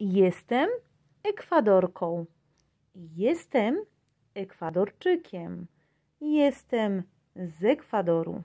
Jestem Ekwadorką. Jestem Ekwadorczykiem. Jestem z Ekwadoru.